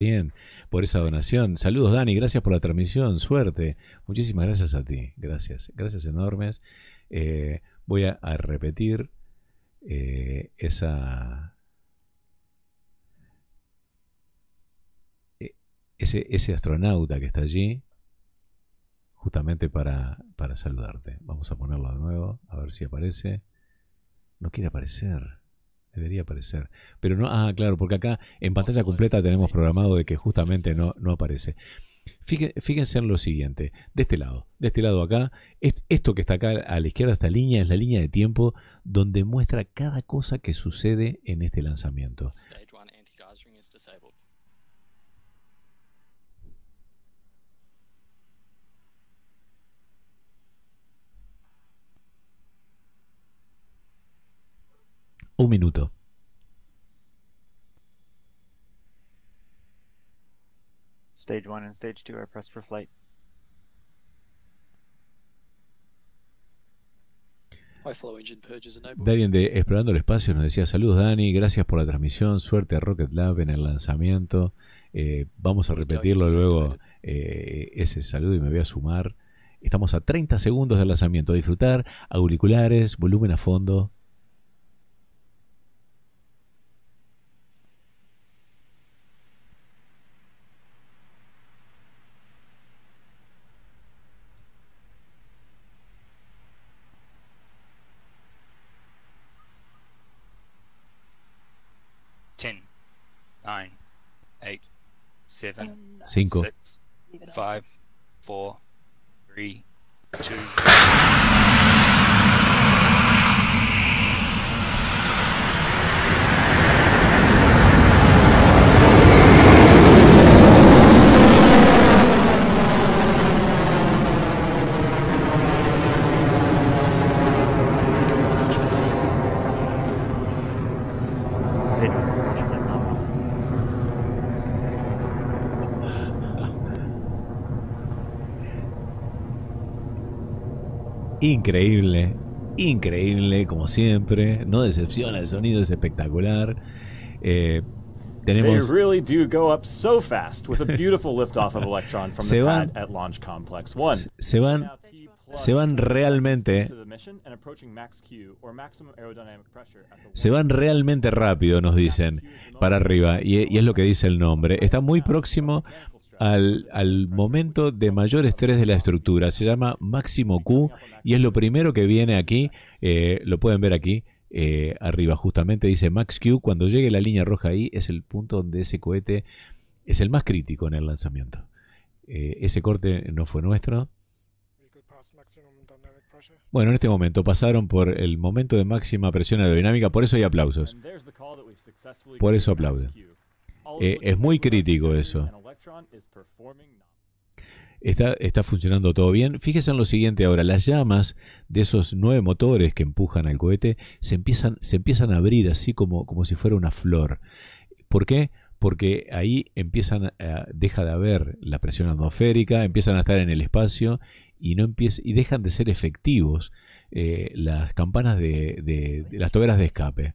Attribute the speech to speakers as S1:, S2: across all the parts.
S1: Bien, por esa donación. Saludos, Dani, gracias por la transmisión, suerte. Muchísimas gracias a ti, gracias, gracias enormes. Eh, voy a, repetir eh, esa, eh, ese, astronauta que está allí, justamente para, para saludarte. Vamos a ponerlo de nuevo, a ver si aparece. No quiere aparecer. Debería aparecer. Pero no, ah, claro, porque acá en pantalla completa tenemos programado de que justamente no, no aparece. Fíjense en lo siguiente, de este lado, de este lado acá, esto que está acá a la izquierda, esta línea, es la línea de tiempo donde muestra cada cosa que sucede en este lanzamiento. Un minuto.
S2: Stage 1 and stage 2 are pressed for flight.
S1: Darien de Explorando el Espacio nos decía saludos Dani, gracias por la transmisión, suerte a Rocket Lab en el lanzamiento. Eh, vamos a repetirlo luego eh, ese saludo y me voy a sumar. Estamos a 30 segundos del lanzamiento. Disfrutar, auriculares, volumen a fondo.
S2: 7, 5, 6, 5, 4, 3, 2.
S1: Increíble, increíble como siempre. No decepciona, el sonido es espectacular. Eh, tenemos... They
S2: really do go up so fast with a beautiful liftoff of Electron from the van, pad at Launch Complex 1.
S1: Se van se van realmente se van realmente rápido nos dicen para arriba y, y, es lo que dice el nombre está muy próximo al, momento de mayor estrés de la estructura. Se llama máximo Q y es lo primero que viene aquí, eh, lo pueden ver aquí. Eh, arriba justamente dice Max Q, cuando llegue la línea roja ahí es el punto donde ese cohete es el más crítico en el lanzamiento. Eh, ese corte no fue nuestro. Bueno, en este momento pasaron por el momento de máxima presión aerodinámica, por eso hay aplausos. Por eso aplauden. es muy crítico eso. Está, funcionando todo bien. Fíjense en lo siguiente ahora, las llamas de esos nueve motores que empujan al cohete se empiezan, se empiezan a abrir así como, como si fuera una flor. ¿Por qué? porque ahí empiezan a, deja de haber la presión atmosférica, empiezan a estar en el espacio y no y dejan de ser efectivos eh, las campanas de las toberas de escape.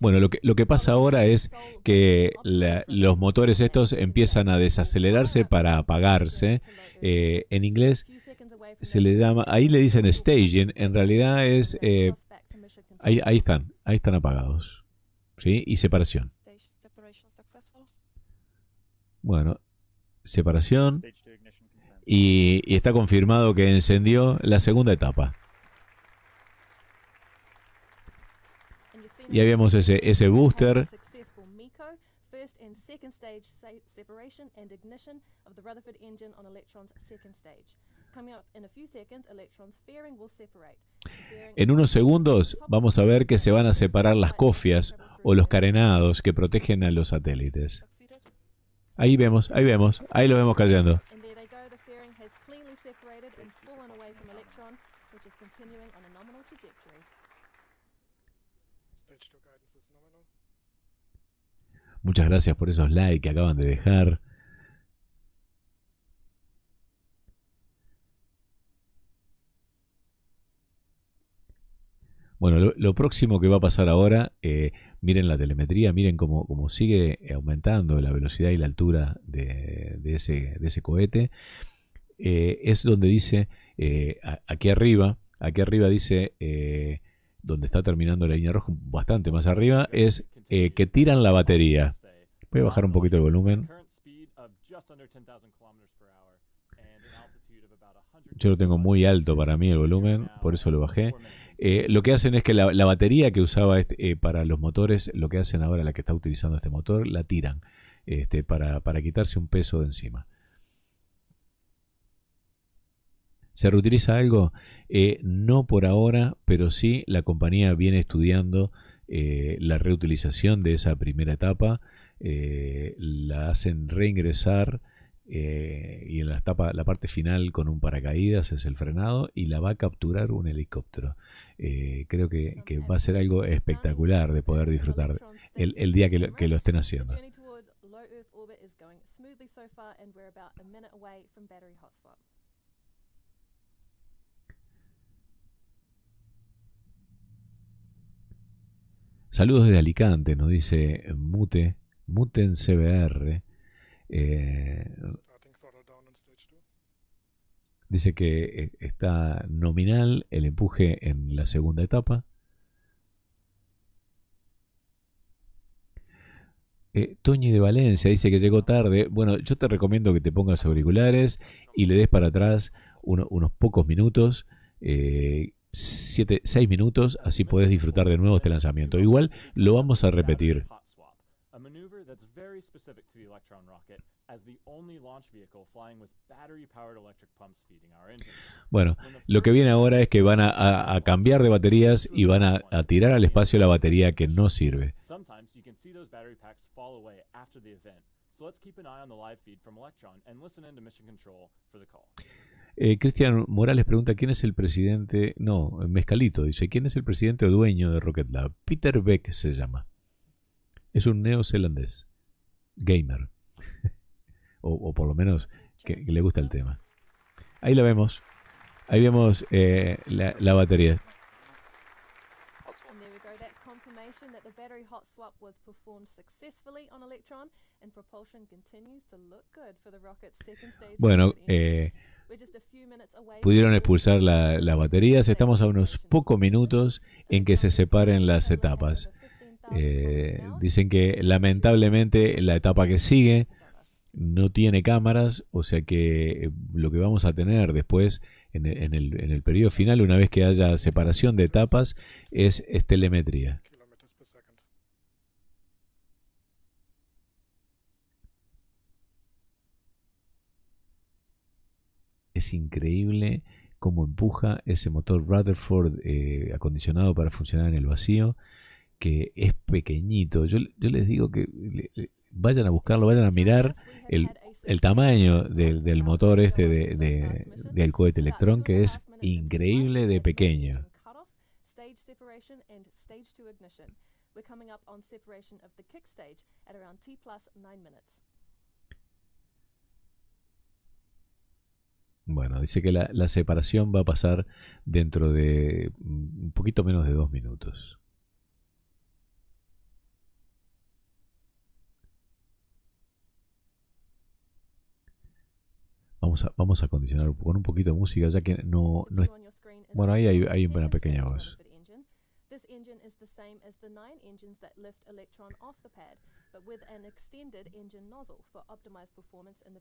S1: Bueno, lo que, pasa ahora es que los motores estos empiezan a desacelerarse para apagarse. Eh, en inglés se le llama, ahí le dicen staging, en realidad es, eh, ahí, están, ahí están apagados. Y separación. Bueno, separación y, está confirmado que encendió la segunda etapa. Y habíamos ese, ese booster en unos segundos vamos a ver que se van a separar las cofias o los carenados que protegen a los satélites. Ahí vemos, ahí vemos, ahí lo vemos cayendo. Muchas gracias por esos likes que acaban de dejar. Bueno, lo, próximo que va a pasar ahora, eh, miren la telemetría, miren cómo, sigue aumentando la velocidad y la altura de, de, ese, de ese cohete. Eh, es donde dice, eh, aquí arriba, aquí arriba dice, eh, donde está terminando la línea roja, bastante más arriba, es que tiran la batería. Voy a bajar un poquito el volumen. Yo lo tengo muy alto para mí el volumen, por eso lo bajé. lo que hacen es que la, batería que usaba este, para los motores, lo que hacen ahora la que está utilizando este motor, la tiran este, para quitarse un peso de encima. ¿Se reutiliza algo? Eh, no por ahora, pero sí la compañía viene estudiando eh, la reutilización de esa primera etapa, eh, la hacen reingresar y en la, etapa, la parte final con un paracaídas es el frenado y la va a capturar un helicóptero. creo que, va a ser algo espectacular de poder disfrutar el, el día que lo, que lo estén haciendo. Saludos desde Alicante, nos dice Mute, Muten CBR. Eh, dice que eh, está nominal el empuje en la segunda etapa. Eh, Toñi de Valencia dice que llegó tarde. Bueno, yo te recomiendo que te pongas auriculares y le des para atrás unos pocos minutos 7, 6 minutos, así podés disfrutar de nuevo este lanzamiento. Igual lo vamos a repetir. Bueno, lo que viene ahora es que van a, cambiar de baterías y van a, a, tirar al espacio la batería que no sirve. Eh, Cristian Morales pregunta quién es el presidente, no, eh, Mezcalito dice, ¿quién es el presidente o dueño de Rocket Lab? Peter Beck se llama. Es un neozelandés, gamer, o, por lo menos que, le gusta el tema. Ahí la vemos, ahí vemos eh, la, batería. Bueno, eh, Pudieron expulsar la, las baterías. Estamos a unos pocos minutos en que se separen las etapas. Eh, dicen que lamentablemente la etapa que sigue no tiene cámaras, o sea que eh, lo que vamos a tener después en el, periodo final, una vez que haya separación de etapas, es telemetría. Es increíble cómo empuja ese motor Rutherford eh, acondicionado para funcionar en el vacío, que es pequeñito. Yo, les digo que vayan a buscarlo, vayan a mirar el, tamaño del motor este del cohete Electron, que es increíble de pequeño. Bueno, dice que la, separación va a pasar dentro de un poquito menos de dos minutos. Vamos a, vamos a condicionar con un poquito de música, ya que no, no Bueno, ahí hay, hay una pequeña voz.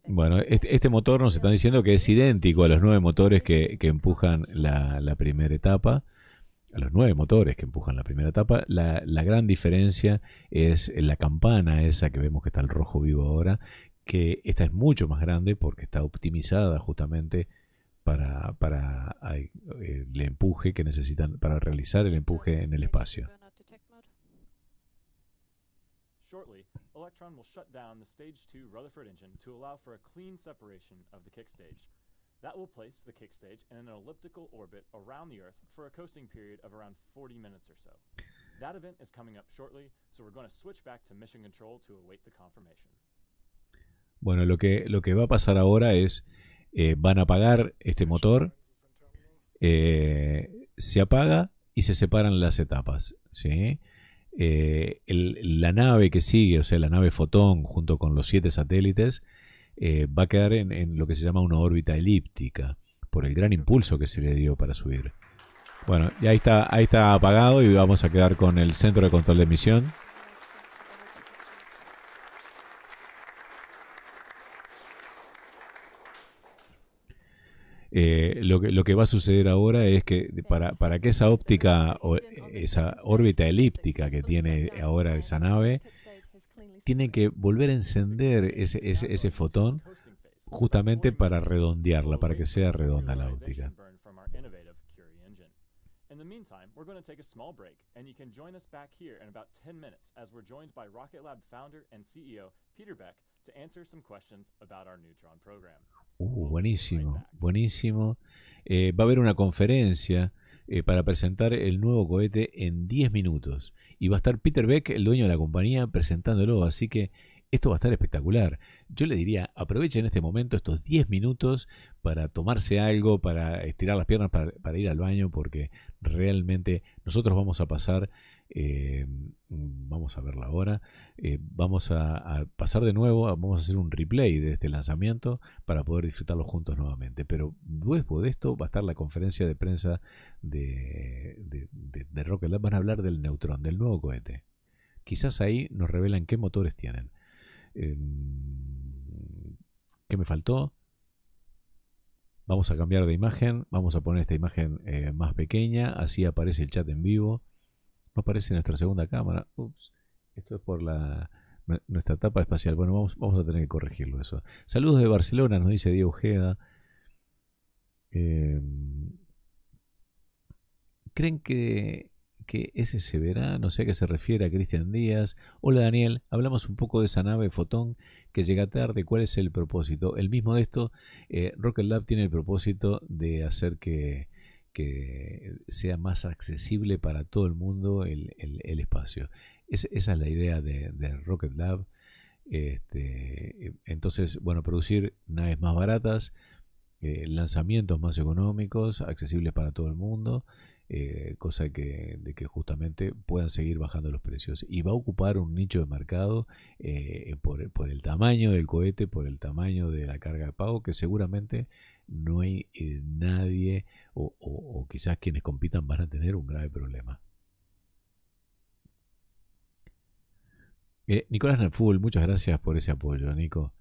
S1: Bueno, este, este, motor nos están diciendo que es idéntico a los nueve motores que, empujan la, primera etapa, a los nueve motores que empujan la primera etapa. La, gran diferencia es la campana esa que vemos que está en rojo vivo ahora, que esta es mucho más grande porque está optimizada justamente para, para eh, el empuje que necesitan, para realizar el empuje en el espacio.
S2: Electron will shut down the Stage 2 Rutherford engine to allow for a clean separation of the kick stage. That will place the kick stage in an elliptical orbit around the Earth for a coasting period of around 40 minutes or so. That event is coming up shortly, so we're going to switch back to mission control to await the confirmation.
S1: Bueno, lo que, lo que va a pasar ahora es, eh, van a apagar este motor, eh, se apaga y se separan las etapas. ¿sí? Eh, la nave que sigue, o sea, la nave Fotón junto con los siete satélites, eh, va a quedar en, lo que se llama una órbita elíptica, por el gran impulso que se le dio para subir. Bueno, ya ahí está, ahí está apagado y vamos a quedar con el centro de control de emisión eh, lo, que, va a suceder ahora es que para, para que esa óptica esa órbita elíptica que tiene ahora esa nave, tiene que volver a encender ese, ese, ese fotón justamente para redondearla, para que sea redonda la
S2: óptica. In the meantime, we're going to take a small break, and you can join us back here in about 10 minutes as we're joined by Rocket Lab founder and CEO Peter Beck to answer some questions about our Neutron
S1: program. Uh, buenísimo, buenísimo. Eh, va a haber una conferencia eh, para presentar el nuevo cohete en 10 minutos. Y va a estar Peter Beck, el dueño de la compañía, presentándolo. Así que esto va a estar espectacular. Yo le diría, aprovechen este momento, estos 10 minutos, para tomarse algo, para estirar las piernas, para ir al baño, porque realmente nosotros vamos a pasar eh, mm, vamos a verla ahora. Eh, vamos a, pasar de nuevo, vamos a hacer un replay de este lanzamiento para poder disfrutarlo juntos nuevamente. Pero después de esto va a estar la conferencia de prensa de, Rocket Lab. Van a hablar del Neutrón, del nuevo cohete. Quizás ahí nos revelan qué motores tienen. que eh, ¿Qué me faltó? Vamos a cambiar de imagen, vamos a poner esta imagen más pequeña, así aparece el chat en vivo no aparece nuestra segunda cámara. Ups, esto es por la nuestra etapa espacial. Bueno, vamos, vamos a tener que corregirlo eso. Saludos de Barcelona, nos dice Diego Ojeda. Em, ¿Creen que, ese se verá? No sé a qué se refiere a Cristian Díaz. Hola Daniel, hablamos un poco de esa nave Fotón que llega tarde. ¿Cuál es el propósito? El mismo de esto, eh, Rocket Lab tiene el propósito de hacer que que sea más accesible para todo el mundo el, espacio. esa es la idea de, Rocket Lab. Este, entonces, bueno, producir naves más baratas, eh, lanzamientos más económicos, accesibles para todo el mundo, eh, cosa que, de que justamente puedan seguir bajando los precios. Y va a ocupar un nicho de mercado eh, por, por, el tamaño del cohete, por el tamaño de la carga de pago, que seguramente no hay eh, nadie o, quizás quienes compitan van a tener un grave problema. Eh, Nicolás Naful, muchas gracias por ese apoyo, Nico.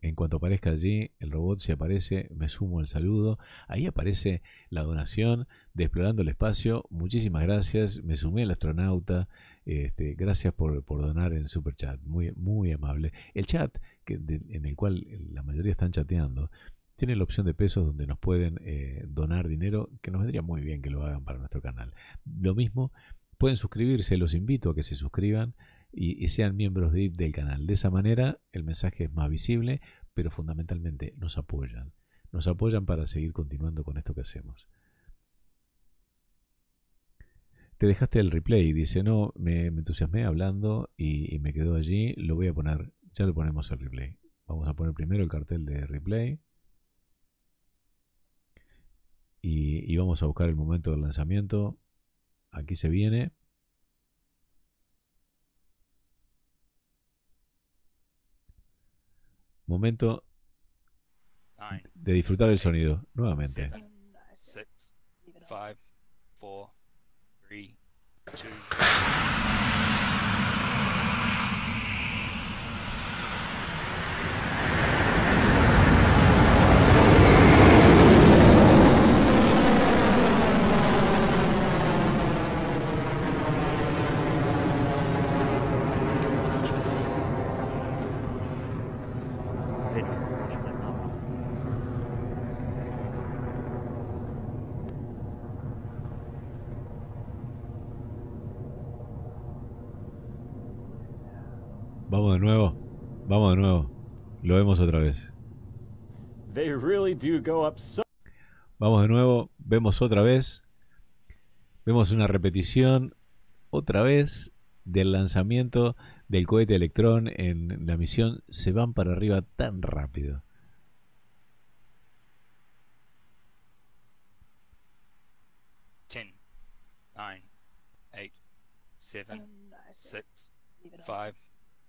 S1: En cuanto aparezca allí, el robot se aparece, me sumo al saludo. Ahí aparece la donación de Explorando el Espacio. Muchísimas gracias. Me sumé el astronauta. Este, gracias por, donar en Super Chat. Muy, muy amable. El chat en el cual eh, la mayoría están chateando, tienen la opción de pesos donde nos pueden eh, donar dinero, que nos vendría muy bien que lo hagan para nuestro canal. Lo mismo, pueden suscribirse, los invito a que se suscriban y, sean miembros del canal. De esa manera el mensaje es más visible, pero fundamentalmente nos apoyan. Nos apoyan para seguir continuando con esto que hacemos. Te dejaste el replay, dice, no, me, entusiasmé hablando y, y, me quedó allí, lo voy a poner ya le ponemos el replay. Vamos a poner primero el cartel de replay. Y, vamos a buscar el momento del lanzamiento. Aquí se viene. Momento de disfrutar el sonido nuevamente. de nuevo. Vamos de nuevo. Lo vemos otra vez. Vamos de nuevo. Vemos otra vez. Vemos una repetición otra vez del lanzamiento del cohete Electrón en la misión. Se van para arriba tan rápido.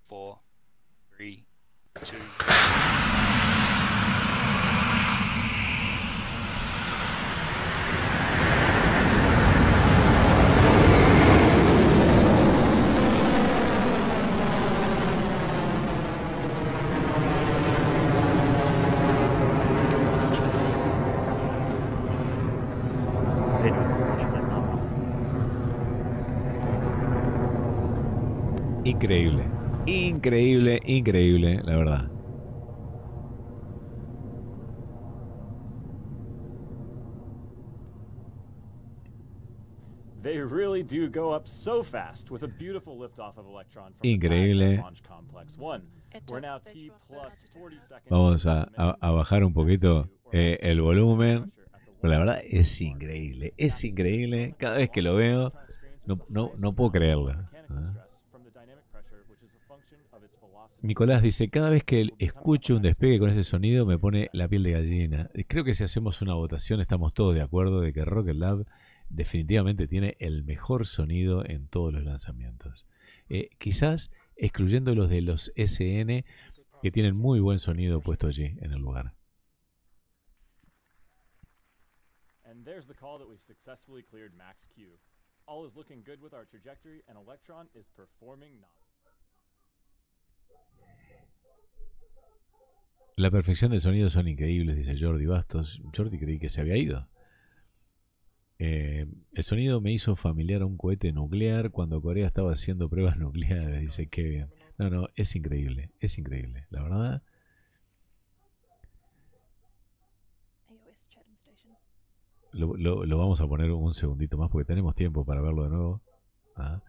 S2: four, three, two.
S1: increíble. Increíble, increíble, la verdad.
S2: Increíble.
S1: Vamos a, bajar un poquito eh, el volumen. la verdad es increíble, es increíble. Cada vez que lo veo, no, puedo creerlo. Nicolás dice, cada vez que escucho un despegue con ese sonido me pone la piel de gallina. Eh, creo que si hacemos una votación estamos todos de acuerdo de que Rocket Lab definitivamente tiene el mejor sonido en todos los lanzamientos. Eh, quizás excluyendo los de los SN que tienen muy buen sonido puesto allí en el lugar.
S2: All is looking good with our trajectory and Electron is performing
S1: La perfección del sonido son increíbles, dice Jordi Bastos. Jordi creí que se había ido. Eh, el sonido me hizo familiar a un cohete nuclear cuando Corea estaba haciendo pruebas nucleares, dice Kevin. No, no, es increíble, es increíble, la verdad. Lo, vamos a poner un segundito más porque tenemos tiempo para verlo de nuevo. Ah.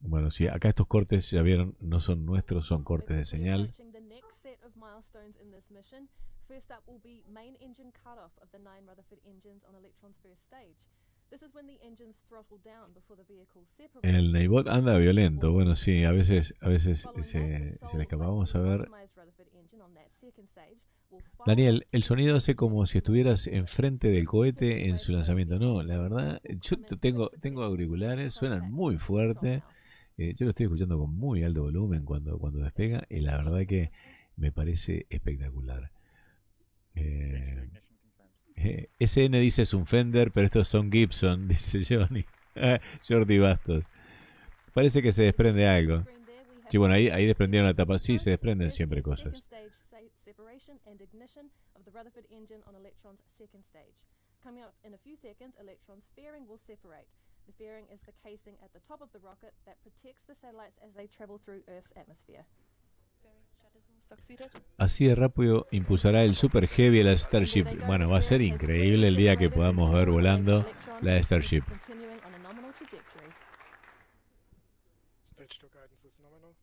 S1: Bueno, sí, acá estos cortes, ya vieron, no son nuestros, son cortes de señal. El Neibot anda violento, bueno sí, a veces, a veces se, le escapa. Vamos a ver. Daniel, el sonido hace como si estuvieras enfrente del cohete en su lanzamiento. No, la verdad, yo tengo, tengo auriculares, suenan muy fuerte. Eh, yo lo estoy escuchando con muy alto volumen cuando, cuando despega y la verdad que me parece espectacular. Eh, eh, SN dice es un Fender, pero estos son Gibson, dice Johnny. Ah, Jordi Bastos. Parece que se desprende algo. Sí, bueno, ahí, ahí desprendieron la tapa. Sí, se desprenden siempre cosas.
S3: The fairing is the casing at the top of the rocket that protects the satellites as they travel through Earth's atmosphere.
S1: Así de rápido impulsará el Super Heavy a la Starship. Bueno, va a ser increíble el día que podamos ver volando la Starship.
S3: to guidance is nominal.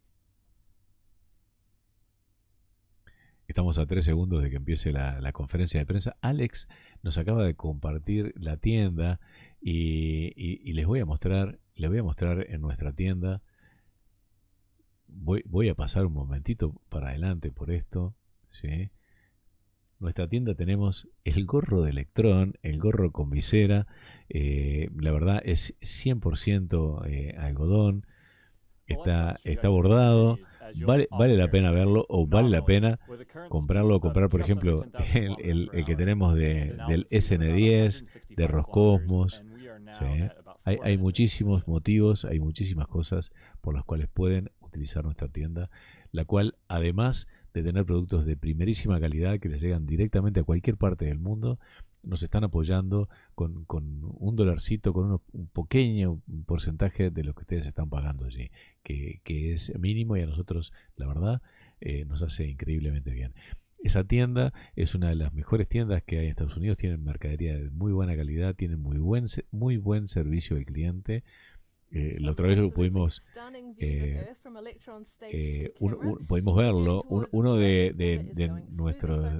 S1: Estamos a tres segundos de que empiece la, conferencia de prensa. Alex nos acaba de compartir la tienda y, les voy a mostrar, les voy a mostrar en nuestra tienda. Voy, a pasar un momentito para adelante por esto. Nuestra tienda tenemos el gorro de electrón, el gorro con visera. Eh, la verdad es 100% eh, algodón. Está, está bordado, vale, vale la pena verlo o vale la pena comprarlo o comprar, por ejemplo, el, que tenemos de, del SN10, de Roscosmos. Hay, hay muchísimos motivos, hay muchísimas cosas por las cuales pueden utilizar nuestra tienda, la cual además de tener productos de primerísima calidad que les llegan directamente a cualquier parte del mundo, nos están apoyando con, con un dolarcito, con un pequeño porcentaje de lo que ustedes están pagando allí, que, que es mínimo y a nosotros, la verdad, eh, nos hace increíblemente bien. Esa tienda es una de las mejores tiendas que hay en Estados Unidos, tienen mercadería de muy buena calidad, tiene muy buen, muy buen servicio al cliente. Eh, la otra vez pudimos, eh, pudimos verlo, uno de, de, de nuestros